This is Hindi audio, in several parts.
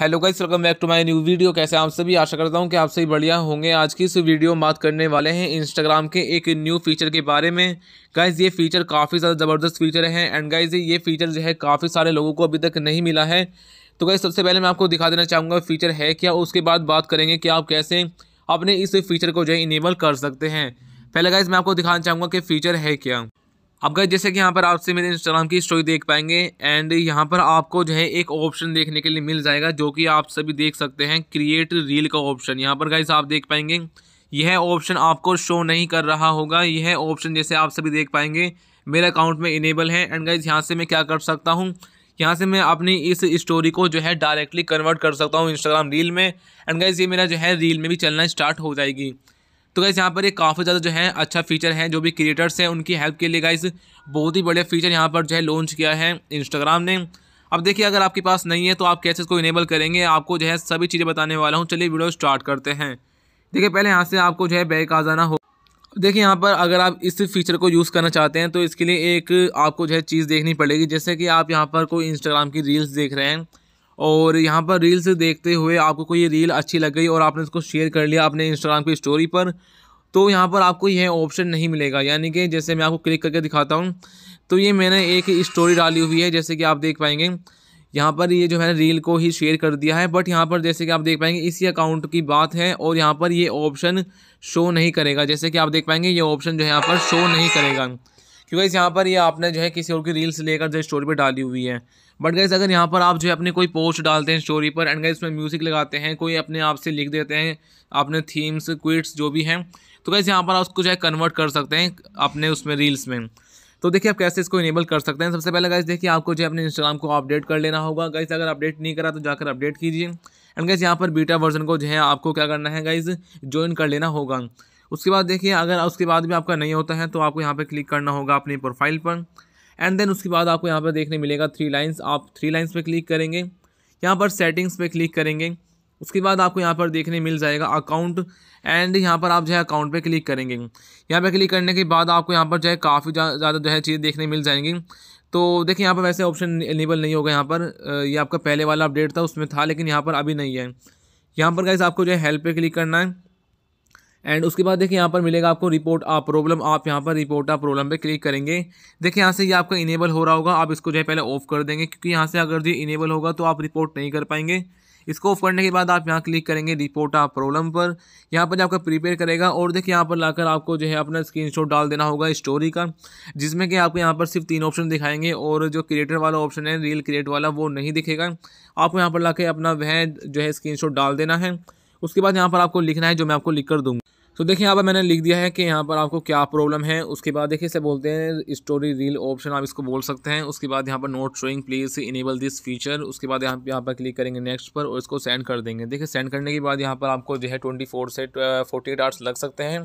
hello guys welcome back to my new video कैसे आप सभी आशा करता हूं कि आप सभी बढ़िया होंगे आज की इस वीडियो में बात करने वाले हैं इंस्टाग्राम के एक न्यू फीचर के बारे में गाइस ये फीचर काफ़ी ज़्यादा ज़बरदस्त फीचर है एंड गाइस ये फीचर जो है काफ़ी सारे लोगों को अभी तक नहीं मिला है तो गाइज़ सबसे पहले मैं आपको दिखा देना चाहूँगा फीचर है क्या उसके बाद बात करेंगे कि आप कैसे अपने इस फीचर को जो है इनेबल कर सकते हैं पहले गाइज़ मैं आपको दिखाना चाहूँगा कि फ़ीचर है क्या अब गए जैसे कि यहाँ पर आपसे मेरे इंस्टाग्राम की स्टोरी देख पाएंगे एंड यहाँ पर आपको जो है एक ऑप्शन देखने के लिए मिल जाएगा जो कि आप सभी देख सकते हैं क्रिएट रील का ऑप्शन यहाँ पर गाइस आप देख पाएंगे यह ऑप्शन आपको शो नहीं कर रहा होगा यह ऑप्शन जैसे आप सभी देख पाएंगे मेरे अकाउंट में इनेबल है एंड गाइज यहाँ से मैं क्या कर सकता हूँ यहाँ से मैं अपनी इस स्टोरी को जो है डायरेक्टली कन्वर्ट कर सकता हूँ इंस्टाग्राम रील में एंड गाइज ये मेरा जो है रील में भी चलना स्टार्ट हो जाएगी तो गाइज़ यहाँ पर ये काफ़ी ज़्यादा जो है अच्छा फीचर है जो भी क्रिएटर्स हैं उनकी हेल्प के लिए गाइज़ बहुत ही बढ़िया फीचर यहाँ पर जो है लॉन्च किया है इंस्टाग्राम ने अब देखिए अगर आपके पास नहीं है तो आप कैसे इसको इनेबल करेंगे आपको जो है सभी चीज़ें बताने वाला हूँ चलिए वीडियो स्टार्ट करते हैं देखिए पहले यहाँ से आपको जो है बैक आ जाना हो देखिए यहाँ पर अगर आप इस फीचर को यूज़ करना चाहते हैं तो इसके लिए एक आपको जो है चीज़ देखनी पड़ेगी जैसे कि आप यहाँ पर कोई इंस्टाग्राम की रील्स देख रहे हैं और यहाँ पर रील्स देखते हुए आपको कोई रील अच्छी लग गई और आपने उसको शेयर कर लिया अपने इंस्टाग्राम की स्टोरी पर तो यहाँ पर आपको यह ऑप्शन नहीं मिलेगा यानी कि जैसे मैं आपको क्लिक करके दिखाता हूँ तो ये मैंने एक स्टोरी डाली हुई है जैसे कि आप देख पाएंगे यहाँ पर ये जो है रील को ही शेयर कर दिया है बट यहाँ पर जैसे कि आप देख पाएंगे इसी अकाउंट की बात है और यहाँ पर ये ऑप्शन शो नहीं करेगा जैसे कि आप देख पाएंगे ये ऑप्शन जो है यहाँ पर शो नहीं करेगा क्योंकि इस यहाँ पर ये आपने जो है किसी और की रील्स लेकर जो स्टोरी पर डाली हुई है बट गैस अगर यहाँ पर आप जो है अपने कोई पोस्ट डालते हैं स्टोरी पर एंड गैस उसमें म्यूज़िक लगाते हैं कोई अपने आप से लिख देते हैं अपने थीम्स क्विट्स जो भी हैं तो गैस यहाँ पर आप उसको जो है कन्वर्ट कर सकते हैं अपने उसमें रील्स में तो देखिए आप कैसे इसको इनेबल कर सकते हैं सबसे पहले गाइज देखिए आपको जो है अपने इंस्टाग्राम को अपडेट कर लेना होगा गाइज अगर अपडेट नहीं करा तो जाकर अपडेट कीजिए एंड गाइज यहाँ पर बीटा वर्जन को जो है आपको क्या करना है गाइज ज्वाइन कर लेना होगा उसके बाद देखिए अगर उसके बाद भी आपका नहीं होता है तो आपको यहाँ पर क्लिक करना होगा अपनी प्रोफाइल पर एंड देन उसके बाद आपको यहाँ पर देखने मिलेगा थ्री लाइन्स आप थ्री लाइन्स पर क्लिक करेंगे यहाँ पर सेटिंग्स पे क्लिक करेंगे उसके बाद आपको यहाँ पर देखने मिल जाएगा अकाउंट एंड यहाँ पर आप जो है अकाउंट पे क्लिक करेंगे यहाँ पे क्लिक करने के बाद आपको यहाँ पर जो है काफ़ी ज़्यादा जो है चीज़ें देखने मिल जाएंगी तो देखिए यहाँ पर वैसे ऑप्शन एनेबल नहीं होगा यहाँ पर ये यह आपका पहले वाला अपडेट था उसमें था लेकिन यहाँ पर अभी नहीं है यहाँ पर कैसे आपको जो है हेल्प पे क्लिक करना है एंड उसके बाद देखिए यहाँ पर मिलेगा आपको रिपोर्ट आ प्रॉब्लम आप यहाँ पर रिपोर्ट आ प्रॉब्लम पे क्लिक करेंगे देखिए यहाँ से ये यह आपका इनेबल हो रहा होगा आप इसको जो है पहले ऑफ कर देंगे क्योंकि यहाँ से अगर ये इनेबल होगा तो आप रिपोर्ट नहीं कर पाएंगे इसको ऑफ करने के बाद आप यहाँ क्लिक करेंगे रिपोर्ट आ प्रॉब्लम पर यहाँ पर जो आपका प्रिपेयर करेगा और देखिए यहाँ पर लाकर आपको जो है अपना शॉट डाल देना होगा स्टोरी का जिसमें कि आपको यहाँ पर सिर्फ तीन ऑप्शन दिखाएंगे और जो क्रिएटर वाला ऑप्शन है रील क्रिएट वाला वो नहीं दिखेगा आपको यहाँ पर ला अपना वह जो है स्क्रीन डाल देना है उसके बाद यहाँ पर आपको लिखना है जो मैं आपको लिख कर दूँगा तो देखिए यहाँ पर मैंने लिख दिया है कि यहाँ पर आपको क्या प्रॉब्लम है उसके बाद देखिए इसे बोलते हैं स्टोरी रील ऑप्शन आप इसको बोल सकते हैं उसके बाद यहाँ पर not showing please enable this feature उसके बाद यहाँ पर यहाँ पर क्लिक करेंगे नेक्स्ट पर और इसको सेंड कर देंगे देखिए सेंड करने के बाद यहाँ पर आपको जो है ट्वेंटी फोर से फोर्टी एट आवर्स लग सकते हैं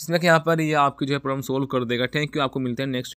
जिसमें कि यहाँ पर ये यह आपकी जो है प्रॉब्लम सोल्व कर देगा थैंक यू आपको मिलते हैं नेक्स्ट